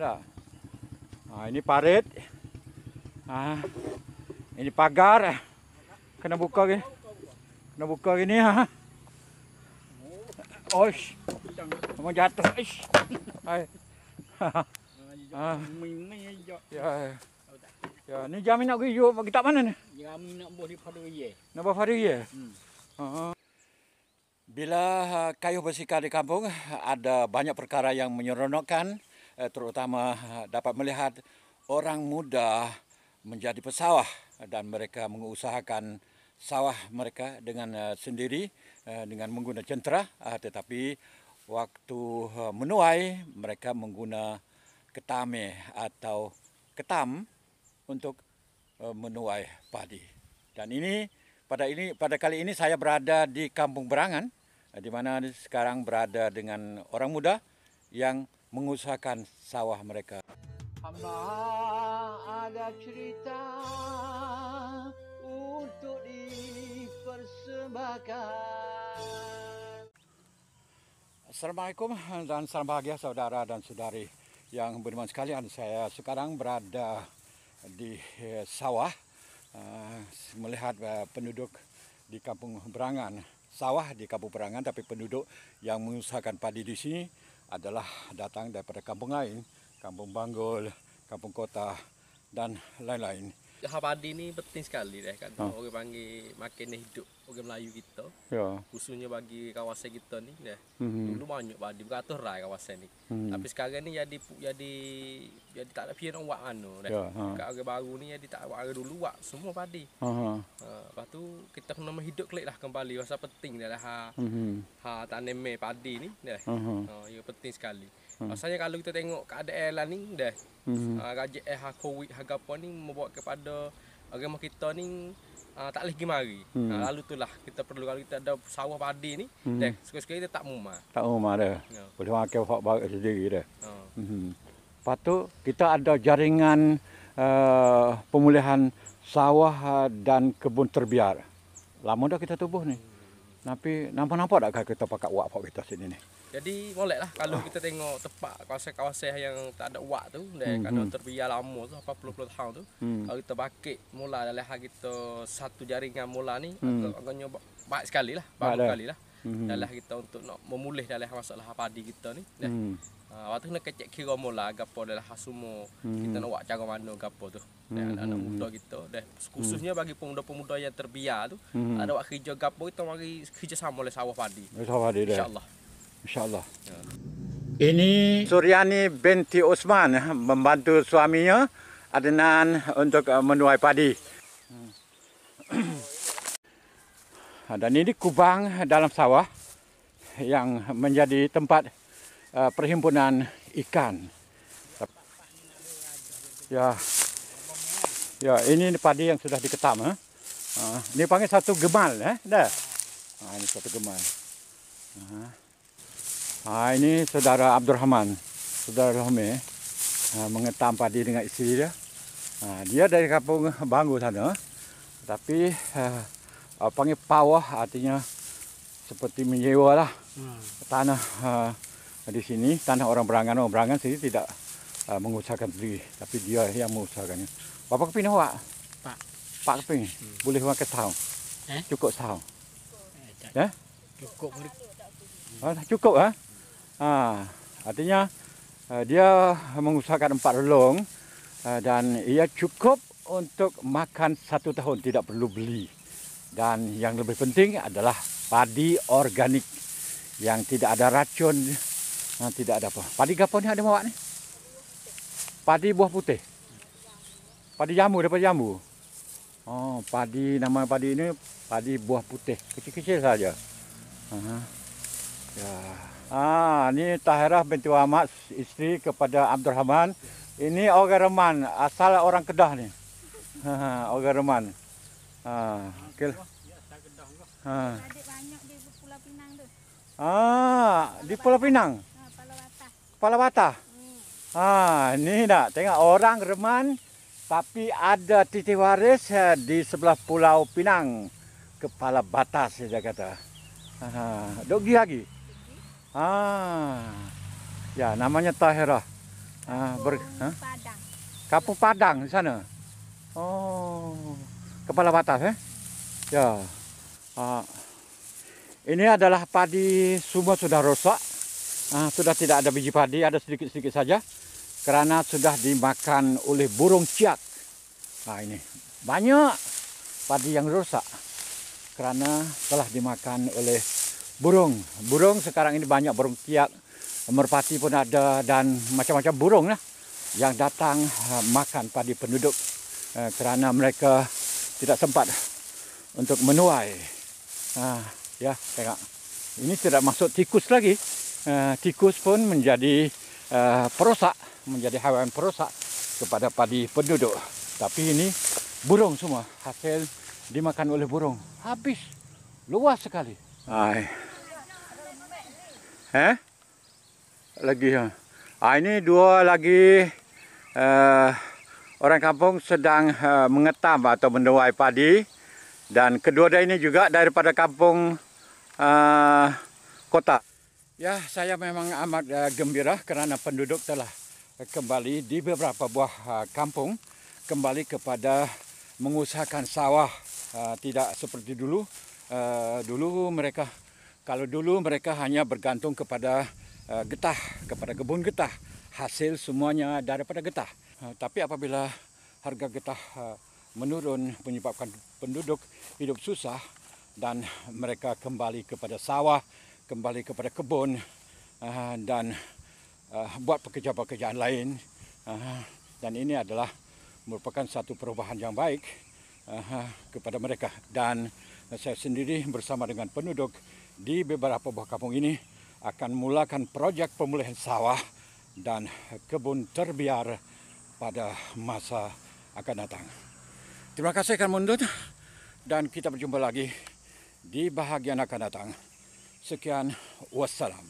dah. Ha, ini parit. Ha, ini pagar. Kena buka ke? Kena buka ke Ha? Oish. Memang jatuh. Oish. Hai. Ha. Ya, ya. Ya. ni jamin nak pergi Bagi tak mana ni? Jamin nak boleh pada ye. Nak boleh pada ye. Bila ha, kayu bersihkan di kampung, ada banyak perkara yang menyeronokkan. Eh, terutama eh, dapat melihat orang muda menjadi pesawah dan mereka mengusahakan sawah mereka dengan eh, sendiri dengan menggunakan jentera ah, tetapi waktu menuai mereka menggunakan ketame atau ketam untuk menuai padi. Dan ini pada ini pada kali ini saya berada di Kampung Berangan di mana sekarang berada dengan orang muda yang mengusahakan sawah mereka. ada cerita untuk Assalamualaikum dan salam bahagia saudara dan saudari yang beriman sekalian. Saya sekarang berada di eh, sawah eh, melihat eh, penduduk di kampung Berangan. Sawah di kampung Berangan tapi penduduk yang mengusahakan padi di sini adalah datang daripada kampung lain, kampung Banggol, kampung kota dan lain-lain. Havadi ni penting sekali deh kan. Ha. Orang panggil makin hidup orang Melayu kita. Ya. Khususnya bagi kawasan kita ni deh. hmm Dulu banyak padi beratus rai kawasan ni. hmm Tapi sekarang ni jadi jadi jadi tak ada pian orang buat anu deh. Ya. Ha. orang baru ni jadi tak buat dulu buat semua padi. Ha, ha. Ha. Lepas tu kita kena menghidup kelik lah kembali pasal penting dah ha. hmm Ha tanam padi ni deh. Ha. Ha. Ya penting sekali. Pasalnya hmm. kalau kita tengok keadaan lah ni dah. Hmm. Uh, gaji eh COVID harga apa ni membawa kepada agama kita ni uh, tak boleh pergi mari. Hmm. Uh, lalu itulah kita perlu kalau kita ada sawah padi ni hmm. dah sekali-sekali kita tak muma. Tak muma dah. Yeah. Boleh makan hak barat sendiri dah. Oh. Hmm. Patu kita ada jaringan uh, pemulihan sawah uh, dan kebun terbiar. Lama dah kita tubuh ni. Hmm. Tapi nampak-nampak tak kita pakai uap kita sini ni? Jadi boleh lah kalau kita tengok tepat kawasan-kawasan yang tak ada uak tu dan mm -hmm. kalau hmm. terbiar lama tu apa puluh-puluh tahun tu mm. kalau kita pakai mula dari hari kita satu jaringan mula ni mm. agaknya baik sekali lah baik sekali lah mm -hmm. kita untuk nak memulih dari masalah padi kita ni dan mm. uh, ha, waktu kena kecek kira mula gapo dalam semua mm -hmm. kita nak buat cara mana gapo tu dan mm -hmm. anak, hmm, muda hmm. kita dan khususnya bagi pemuda-pemuda yang terbiar tu mm -hmm. ada buat kerja gapo kita mari kerja sama oleh sawah padi insyaallah insya InsyaAllah. Ini Suryani binti Osman membantu suaminya Adnan untuk uh, menuai padi. Hmm. Dan ini kubang dalam sawah yang menjadi tempat uh, perhimpunan ikan. Ya, ya ini padi yang sudah diketam. Eh. Ah, ini panggil satu gemal. Eh. Dah. Ah, ini satu gemal. uh Ah ha, ini saudara Abdul Rahman. Saudara Rahmi ha, ah, mengetam padi dengan isteri dia. Ha, dia dari kampung Banggu sana. Tapi ha, panggil pawah artinya seperti menyewa lah hmm. tanah ha, di sini. Tanah orang berangan. Orang berangan sini tidak ha, mengusahakan sendiri. Tapi dia yang mengusahakannya. Bapak keping ni awak? Pak. Pak keping? Hmm. Boleh makan setahun? Eh? Cukup setahun? Eh, tak. Ya? Cukup boleh. Ah, cukup ah. Ha? Ha, artinya uh, dia mengusahakan empat relong uh, eh, dan ia cukup untuk makan satu tahun tidak perlu beli. Dan yang lebih penting adalah padi organik yang tidak ada racun, uh, tidak ada apa. Padi gapo ni ada mawak ni? Padi buah putih. Padi jambu daripada jambu. Oh, padi nama padi ini padi buah putih kecil-kecil saja. Uh -huh. Ya. Yeah. Ah, ini Tahirah binti Muhammad, isteri kepada Abdul Rahman. Ini orang Reman, asal orang Kedah ni. Ha, orang Reman. Ha, okey. Ya, Ha. Adik ah, di Pulau Pinang Ah, Kepala di Pulau Pinang. Ha, Pulau Batah. Pulau hmm. Batah. ni dah tengok orang Reman tapi ada titik waris eh, di sebelah Pulau Pinang. Kepala Batas saja kata. Ha, dok lagi. -lagi. Ah, ya namanya Tahera. Ah, ber, huh? Padang. Kapu Padang di sana. Oh, kepala batas eh? Hmm. Ya. Ah, ini adalah padi semua sudah rusak. Ah, sudah tidak ada biji padi, ada sedikit-sedikit saja. Karena sudah dimakan oleh burung ciak. Nah ini, banyak padi yang rusak. Karena telah dimakan oleh burung. Burung sekarang ini banyak burung tiak merpati pun ada dan macam-macam burung lah yang datang ha, makan padi penduduk ha, kerana mereka tidak sempat untuk menuai. Ha, ya, tengok. Ini tidak masuk tikus lagi. Tikus pun menjadi perosak, menjadi haiwan perosak kepada padi penduduk. Tapi ini burung semua. Hasil dimakan oleh burung. Habis. Luas sekali. Hai. Eh? Lagi. Ha. ha, ini dua lagi uh, orang kampung sedang uh, mengetam atau menduai padi. Dan kedua-dua ini juga daripada kampung uh, kota. Ya, saya memang amat uh, gembira kerana penduduk telah kembali di beberapa buah uh, kampung. Kembali kepada mengusahakan sawah. Uh, tidak seperti dulu. Uh, dulu mereka... Kalau dulu mereka hanya bergantung kepada eh, getah, kepada kebun getah, hasil semuanya daripada getah. Eh, tapi apabila harga getah eh, menurun menyebabkan penduduk hidup susah dan mereka kembali kepada sawah, kembali kepada kebun dan buat pekerjaan-pekerjaan lain. dan ini adalah merupakan satu perubahan yang baik kepada mereka. Dan saya sendiri bersama dengan penduduk di beberapa buah kampung ini akan mulakan projek pemulihan sawah dan kebun terbiar pada masa akan datang. Terima kasih kerana menonton dan kita berjumpa lagi di bahagian akan datang. Sekian, wassalam.